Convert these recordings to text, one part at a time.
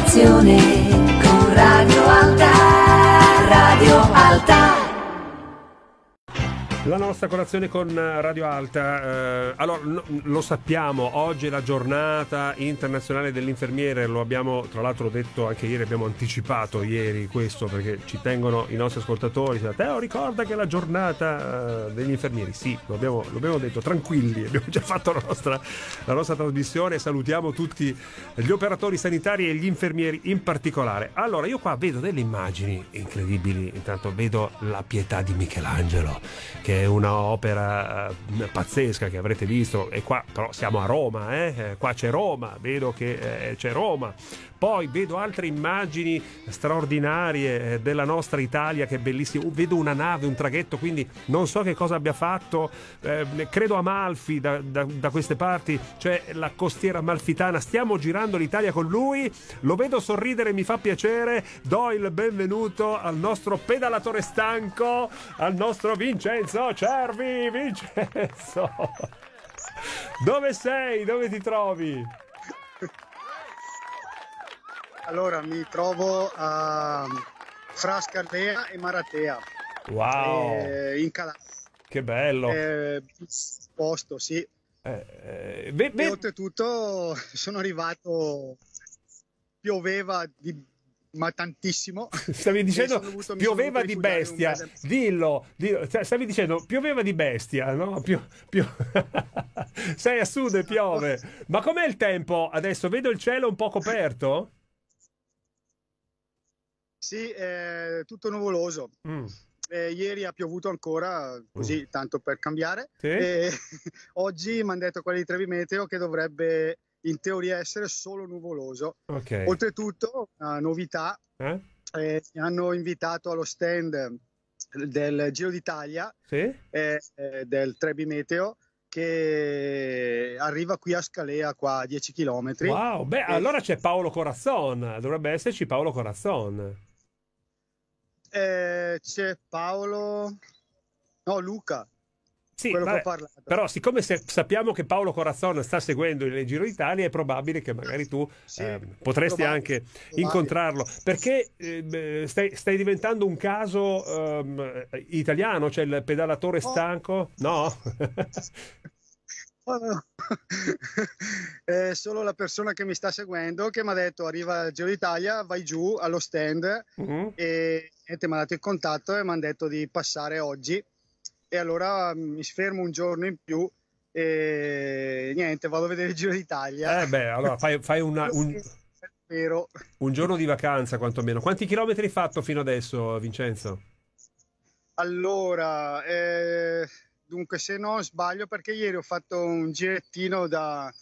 stazione La nostra colazione con eh, Radio Alta, eh, allora no, lo sappiamo, oggi è la giornata internazionale dell'infermiere, lo abbiamo tra l'altro detto anche ieri, abbiamo anticipato ieri questo perché ci tengono i nostri ascoltatori, cioè, Teo ricorda che è la giornata eh, degli infermieri, sì, lo abbiamo, lo abbiamo, detto tranquilli, abbiamo già fatto la nostra, la nostra trasmissione, salutiamo tutti gli operatori sanitari e gli infermieri in particolare. Allora io qua vedo delle immagini incredibili, intanto vedo la pietà di Michelangelo che è un'opera eh, pazzesca che avrete visto e qua però siamo a Roma, eh? eh qua c'è Roma, vedo che eh, c'è Roma, poi vedo altre immagini straordinarie eh, della nostra Italia che è bellissima. Vedo una nave, un traghetto, quindi non so che cosa abbia fatto. Eh, credo Amalfi da, da, da queste parti, cioè la costiera amalfitana. Stiamo girando l'Italia con lui. Lo vedo sorridere, mi fa piacere. Do il benvenuto al nostro pedalatore stanco, al nostro Vincenzo Cervi. Vincenzo, dove sei? Dove ti trovi? Allora, mi trovo a fra Scardea e Maratea. Wow! Eh, in Calabria. Che bello! Eh, posto, sì. Eh, beh, beh. E oltretutto sono arrivato, pioveva di ma tantissimo. Stavi dicendo dovuto, pioveva di bestia, dillo, dillo, stavi dicendo pioveva di bestia, no? Pio, pio... Sei a sud e piove. Ma com'è il tempo adesso? Vedo il cielo un po' coperto? Sì, è eh, tutto nuvoloso. Mm. Eh, ieri ha piovuto ancora, così mm. tanto per cambiare. Sì. E oggi mi hanno detto quelli di Trevi Meteo che dovrebbe in teoria essere solo nuvoloso. Okay. Oltretutto, una novità, eh? Eh, hanno invitato allo stand del Giro d'Italia sì? Eh, eh, del Trebi Meteo che arriva qui a Scalea, qua a 10 km. Wow, beh, e... allora c'è Paolo Corazzon, dovrebbe esserci Paolo Corazzon. Eh, c'è Paolo, no Luca. Sì, vabbè, però siccome se, sappiamo che Paolo Corazzon sta seguendo il Giro d'Italia è probabile che magari tu sì, eh, potresti anche incontrarlo perché eh, stai, stai, diventando un caso um, italiano, cioè il pedalatore oh. stanco? Oh. No? è solo la persona che mi sta seguendo che mi ha detto arriva il Giro d'Italia, vai giù allo stand mm-hmm. e niente, mi ha dato il contatto e mi hanno detto di passare oggi e allora mm, mi fermo un giorno in più e niente, vado a vedere il Giro d'Italia. Eh beh, allora fai, fai una, un, un giorno di vacanza quantomeno. Quanti chilometri hai fatto fino adesso, Vincenzo? Allora, eh, dunque se non sbaglio, perché ieri ho fatto un girettino da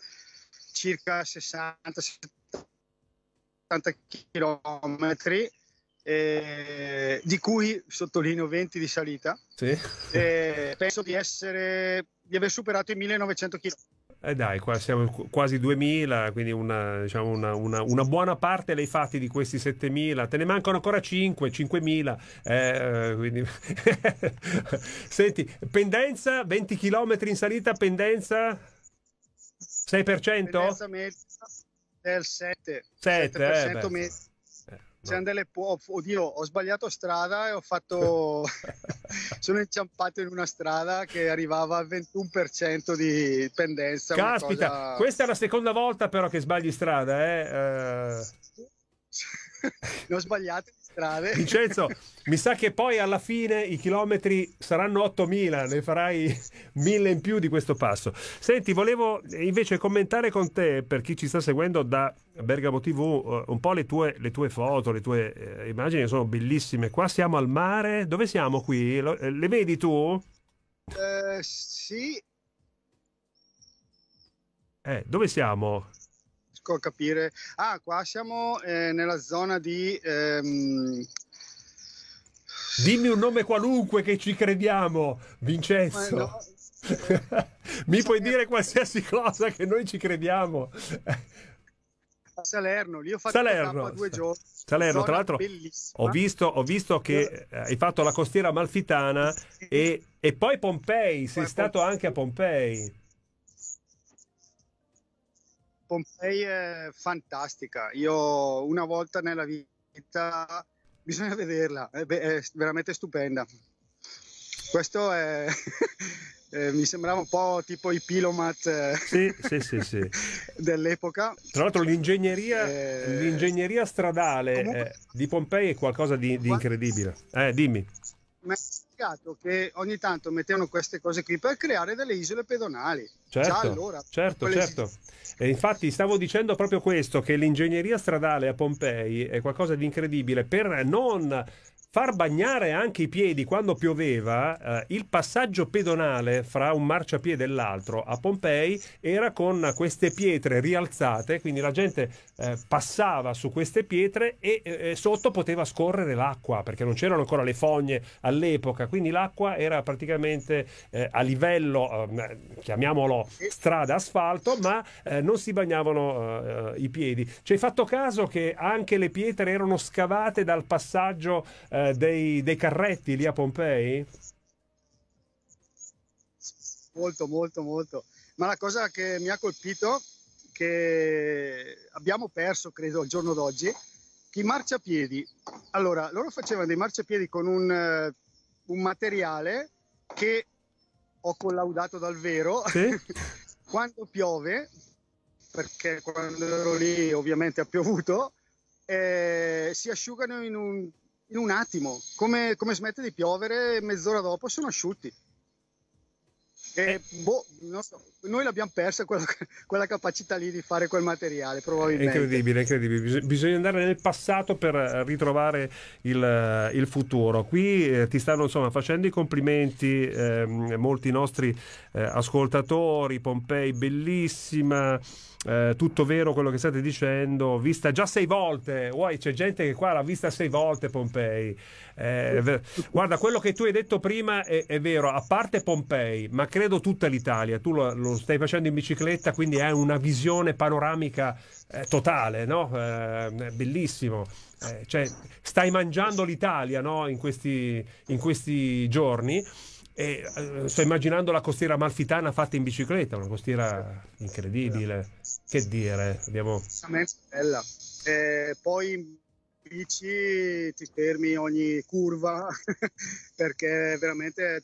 circa 60-70 chilometri eh, di cui sottolineo 20 di salita, sì. eh, penso di, essere, di aver superato i 1900 km. Eh dai, qua siamo quasi 2000, quindi una, diciamo una, una, una buona parte l'hai fatti di questi 7000, te ne mancano ancora 5, 5000. Eh, eh, quindi... Senti, pendenza, 20 km in salita, pendenza 6%? Pendenza mezza del 7. 7, 7% eh, c'erano delle oh, oddio ho sbagliato strada e ho fatto sono inciampato in una strada che arrivava al 21% di pendenza caspita cosa... questa è la seconda volta però che sbagli strada eh? Uh ne ho sbagliate di strade. Vincenzo, mi sa che poi alla fine i chilometri saranno 8000, ne farai 1000 in più di questo passo. Senti, volevo invece commentare con te, per chi ci sta seguendo da Bergamo TV, eh, un po' le tue, le tue foto, le tue eh, immagini sono bellissime. Qua siamo al mare, dove siamo qui? Eh, le vedi tu? Eh, sì, eh, dove siamo? riesco a capire. Ah, qua siamo eh, nella zona di. Ehm... Dimmi un nome qualunque che ci crediamo, Vincenzo. Mi puoi dire qualsiasi cosa che noi ci crediamo. Salerno, lì ho fatto Salerno. due giorni. Salerno, tra l'altro, ho visto, ho visto, che eh, hai fatto la costiera amalfitana e, e poi Pompei, sei stato anche a Pompei. Pompei è fantastica. Io una volta nella vita bisogna vederla, è, è veramente stupenda. Questo è Eh, mi sembrava un po' tipo i Pilomat eh, sì, sì, sì, dell'epoca. Tra l'altro l'ingegneria, eh, l'ingegneria stradale comunque... Eh, di Pompei è qualcosa di, di incredibile. Eh, dimmi mi ha spiegato che ogni tanto mettevano queste cose qui per creare delle isole pedonali. Certo, Già allora, certo, certo. E infatti stavo dicendo proprio questo, che l'ingegneria stradale a Pompei è qualcosa di incredibile per non far bagnare anche i piedi quando pioveva, eh, il passaggio pedonale fra un marciapiede e l'altro a Pompei era con queste pietre rialzate, quindi la gente eh, passava su queste pietre e eh, eh sotto poteva scorrere l'acqua perché non c'erano ancora le fogne all'epoca, quindi l'acqua era praticamente eh, a livello, ehm, chiamiamolo strada asfalto, ma eh, non si bagnavano i piedi. Ci hai fatto caso che anche le pietre erano scavate dal passaggio eh, dei, dei carretti lì a Pompei? Molto, molto, molto. Ma la cosa che mi ha colpito, che abbiamo perso, credo, al giorno d'oggi, i marciapiedi. Allora, loro facevano dei marciapiedi con un, eh, un materiale che ho collaudato dal vero sì? quando piove, perché quando ero lì ovviamente ha piovuto, eh, si asciugano in un in un attimo, come, come smette di piovere, mezz'ora dopo sono asciutti. E, eh, eh, boh, so, noi l'abbiamo persa quella, quella, capacità lì di fare quel materiale, probabilmente. È incredibile, incredibile. bisogna andare nel passato per eh, ritrovare il, il futuro. Qui eh, ti stanno insomma, facendo i complimenti eh, molti nostri eh, ascoltatori, Pompei, bellissima. tutto vero quello che state dicendo, vista già sei volte. Uai, c'è gente che qua l'ha vista sei volte Pompei. guarda, quello che tu hai detto prima è, è vero, a parte Pompei, ma credo credo tutta l'Italia. Tu lo, lo, stai facendo in bicicletta, quindi hai una visione panoramica eh, totale, no? Eh, bellissimo. Eh, cioè, stai mangiando l'Italia no? in, in, questi, giorni. E, eh, sto immaginando la costiera amalfitana fatta in bicicletta, una costiera incredibile. Che dire, abbiamo... bella. poi bici ti fermi ogni curva perché veramente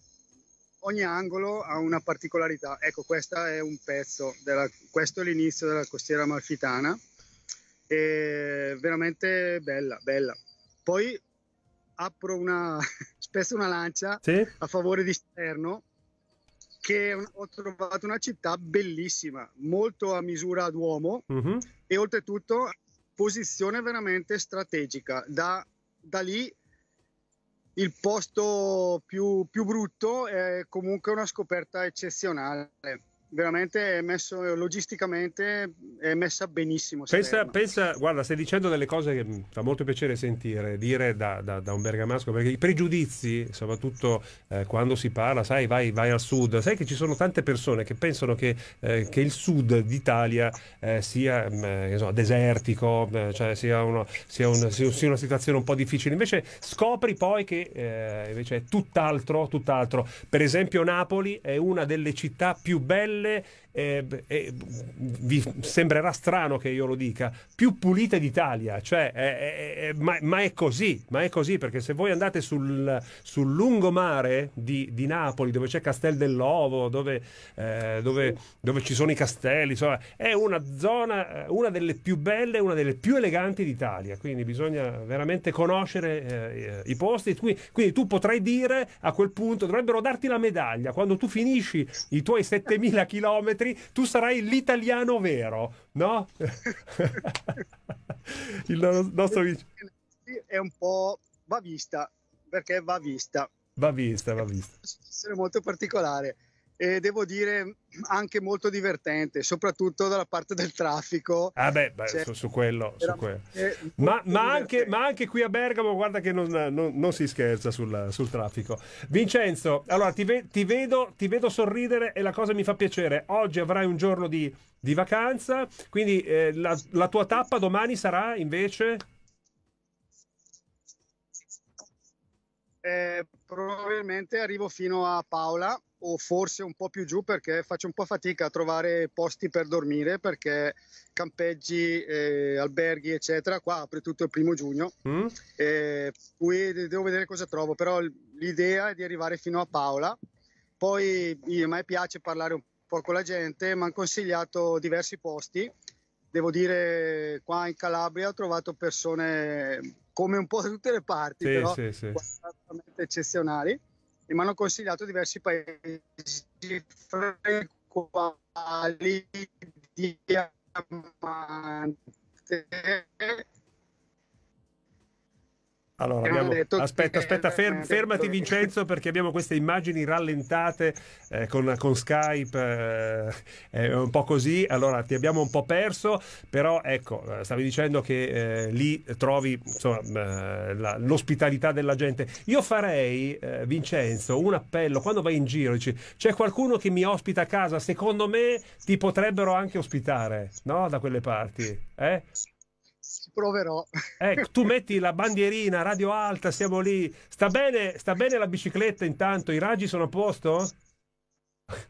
ogni angolo ha una particolarità. Ecco, questo è un pezzo, della, questo è l'inizio della costiera amalfitana, è veramente bella, bella. Poi apro una, spesso una lancia sì? a favore di Sterno, che ho trovato una città bellissima, molto a misura d'uomo uh-huh. Mhm. e oltretutto posizione veramente strategica. Da, da lì il posto più, più brutto è comunque una scoperta eccezionale veramente è messo logisticamente è messa benissimo. Pensa, pensa, guarda, stai dicendo delle cose che mi fa molto piacere sentire, dire da, da, da un bergamasco, perché i pregiudizi, soprattutto eh, quando si parla, sai, vai, vai, al sud, sai che ci sono tante persone che pensano che, eh, che il sud d'Italia eh, sia mm, eh, so, desertico, eh, cioè sia, uno, sia, un, sia, una situazione un po' difficile, invece scopri poi che eh, invece è tutt'altro, tutt'altro. Per esempio Napoli è una delle città più belle belle, eh, eh, vi sembrerà strano che io lo dica, più pulite d'Italia, cioè, eh, ma, ma, è così, ma è così perché se voi andate sul, sul lungomare di, di, Napoli dove c'è Castel dell'Ovo, dove, eh, dove, dove, ci sono i castelli, insomma, è una zona, eh, una delle più belle, una delle più eleganti d'Italia, quindi bisogna veramente conoscere eh, i posti, quindi, quindi tu potrai dire a quel punto dovrebbero darti la medaglia quando tu finisci i tuoi 7000 km chilometri, tu sarai l'italiano vero, no? Il nostro È un po' va vista, perché va vista. Va vista, va vista. È molto particolare e devo dire anche molto divertente, soprattutto dalla parte del traffico. Ah beh, beh cioè, su, su, quello. Su quello. Ma, ma, anche, ma, anche, qui a Bergamo, guarda che non, non, non si scherza sul, sul, traffico. Vincenzo, allora ti, ve, ti, vedo, ti, vedo, sorridere e la cosa mi fa piacere. Oggi avrai un giorno di, di vacanza, quindi eh, la, la tua tappa domani sarà invece... Eh, probabilmente arrivo fino a Paola o forse un po' più giù perché faccio un po' fatica a trovare posti per dormire perché campeggi, eh, alberghi eccetera, qua apre tutto il primo giugno, mm. eh, devo vedere cosa trovo, però l'idea è di arrivare fino a Paola, poi a me piace parlare un po' con la gente, mi hanno consigliato diversi posti, devo dire qua in Calabria ho trovato persone come un po' da tutte le parti, sì, però sì, sì. eccezionali e mi hanno consigliato diversi paesi fra i quali Diamante allora, abbiamo... aspetta, aspetta, ferm, fermati Vincenzo perché abbiamo queste immagini rallentate eh, con, con, Skype, eh, è un po' così, allora ti abbiamo un po' perso, però ecco, eh, stavi dicendo che eh, lì trovi insomma, eh, l'ospitalità della gente. Io farei, eh, Vincenzo, un appello, quando vai in giro dici c'è qualcuno che mi ospita a casa, secondo me ti potrebbero anche ospitare, no? Da quelle parti. Eh? Ci proverò. Ecco, tu metti la bandierina, radio alta, siamo lì. Sta bene, sta bene la bicicletta intanto? I raggi sono a posto?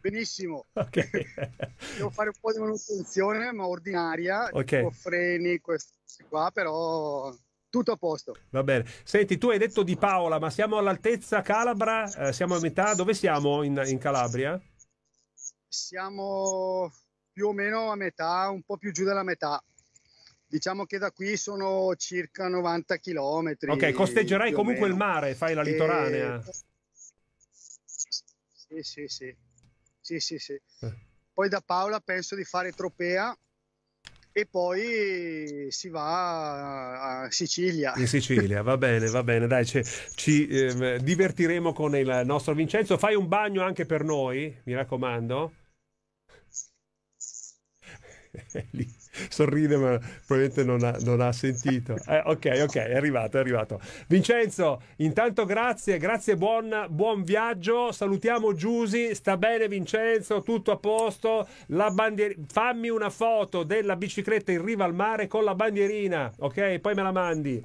Benissimo. Okay. Devo fare un po' di manutenzione, ma ordinaria, okay. freni, questi qua, però tutto a posto. Va bene. Senti, tu hai detto di Paola, ma siamo all'altezza Calabra? Eh, siamo a metà? Dove siamo in, in, Calabria? Siamo più o meno a metà, un po' più giù della metà. Diciamo che da qui sono circa 90 km. Ok, costeggerai comunque il mare, fai la litoranea. E... Eh, sì, sì, sì. sì, sì, sì. Eh. Poi da Paola penso di fare Tropea e poi si va a Sicilia. In Sicilia, va bene, va bene, dai, ci, ci eh, divertiremo con il nostro Vincenzo. Fai un bagno anche per noi, mi raccomando. Lì sorride ma probabilmente non ha, non ha sentito. Eh, ok, ok, è arrivato, è arrivato. Vincenzo, intanto grazie, grazie, buon, buon viaggio, salutiamo Giusi, sta bene Vincenzo, tutto a posto, bandier... fammi una foto della bicicletta in riva al mare con la bandierina, ok? Poi me la mandi.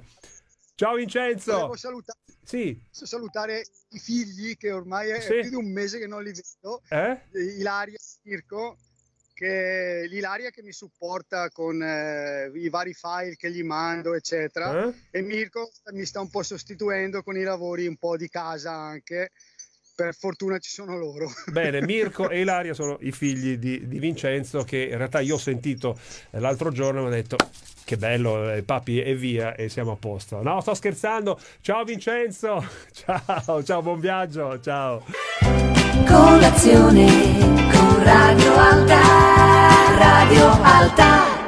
Ciao Vincenzo. Volevo salutare, sì. salutare i figli che ormai è sì. più di un mese che non li vedo. Eh? Ilaria, Circo che l'Ilaria che mi supporta con eh, i vari file che gli mando, eccetera, eh? e Mirko mi sta un po' sostituendo con i lavori un po' di casa anche. Per fortuna ci sono loro. Bene, Mirko e Ilaria sono i figli di, di Vincenzo che in realtà io ho sentito eh, l'altro giorno e mi ha detto che bello, eh, papi e via e siamo a posto. No, sto scherzando. Ciao Vincenzo, ciao, ciao, buon viaggio, ciao colazione con Radio Alta, Radio Alta.